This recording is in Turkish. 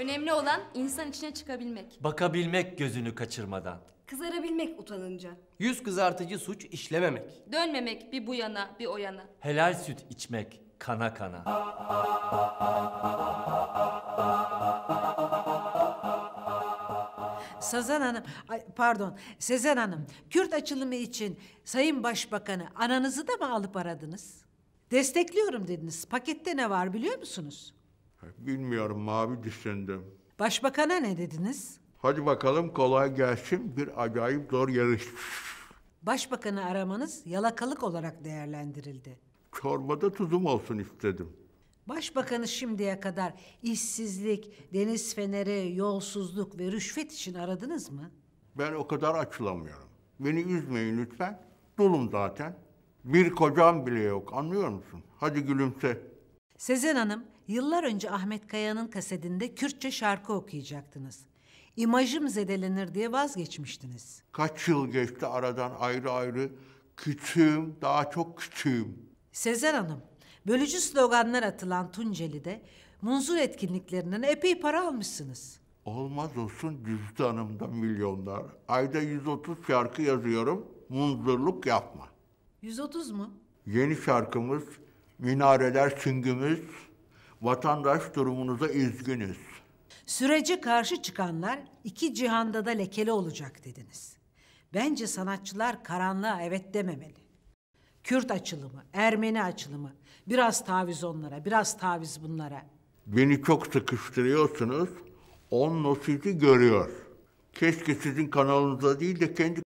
Önemli olan insan içine çıkabilmek. Bakabilmek gözünü kaçırmadan. Kızarabilmek utanınca. Yüz kızartıcı suç işlememek. Dönmemek bir bu yana bir o yana. Helal süt içmek kana kana. Sezen Hanım, pardon Sezen Hanım, Kürt açılımı için Sayın Başbakanı ananızı da mı alıp aradınız? Destekliyorum dediniz. Pakette ne var biliyor musunuz? Bilmiyorum mavi düşündüm. Başbakana ne dediniz? Hadi bakalım kolay gelsin bir acayip zor yarış. Başbakanı aramanız yalakalık olarak değerlendirildi. Çorbada tuzum olsun istedim. Başbakanı şimdiye kadar işsizlik, deniz feneri, yolsuzluk ve rüşvet için aradınız mı? Ben o kadar açılamıyorum. Beni üzmeyin lütfen. Dulum zaten. Bir kocam bile yok anlıyor musun? Hadi gülümse. Sezen Hanım, yıllar önce Ahmet Kaya'nın kasetinde Kürtçe şarkı okuyacaktınız. İmajım zedelenir diye vazgeçmiştiniz. Kaç yıl geçti aradan ayrı ayrı. Küçüğüm, daha çok küçüğüm. Sezen Hanım, bölücü sloganlar atılan Tunceli'de munzur etkinliklerinden epey para almışsınız. Olmaz olsun cüzdanımda milyonlar. Ayda 130 şarkı yazıyorum, munzurluk yapma. 130 mu? Yeni şarkımız minareler süngümüz, vatandaş durumunuza üzgünüz. Süreci karşı çıkanlar iki cihanda da lekeli olacak dediniz. Bence sanatçılar karanlığa evet dememeli. Kürt açılımı, Ermeni açılımı, biraz taviz onlara, biraz taviz bunlara. Beni çok sıkıştırıyorsunuz. On sizi görüyor. Keşke sizin kanalınıza değil de kendi